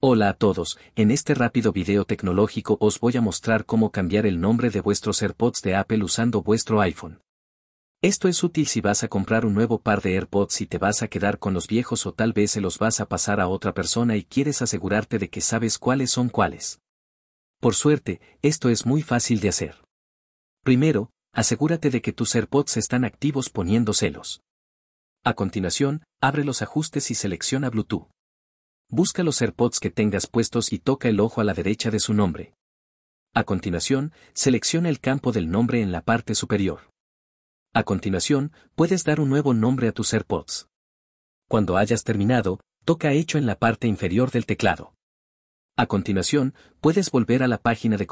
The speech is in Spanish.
Hola a todos, en este rápido video tecnológico os voy a mostrar cómo cambiar el nombre de vuestros AirPods de Apple usando vuestro iPhone. Esto es útil si vas a comprar un nuevo par de AirPods y te vas a quedar con los viejos o tal vez se los vas a pasar a otra persona y quieres asegurarte de que sabes cuáles son cuáles. Por suerte, esto es muy fácil de hacer. Primero, asegúrate de que tus AirPods están activos poniéndoselos. A continuación, abre los ajustes y selecciona Bluetooth. Busca los AirPods que tengas puestos y toca el ojo a la derecha de su nombre. A continuación, selecciona el campo del nombre en la parte superior. A continuación, puedes dar un nuevo nombre a tus AirPods. Cuando hayas terminado, toca Hecho en la parte inferior del teclado. A continuación, puedes volver a la página de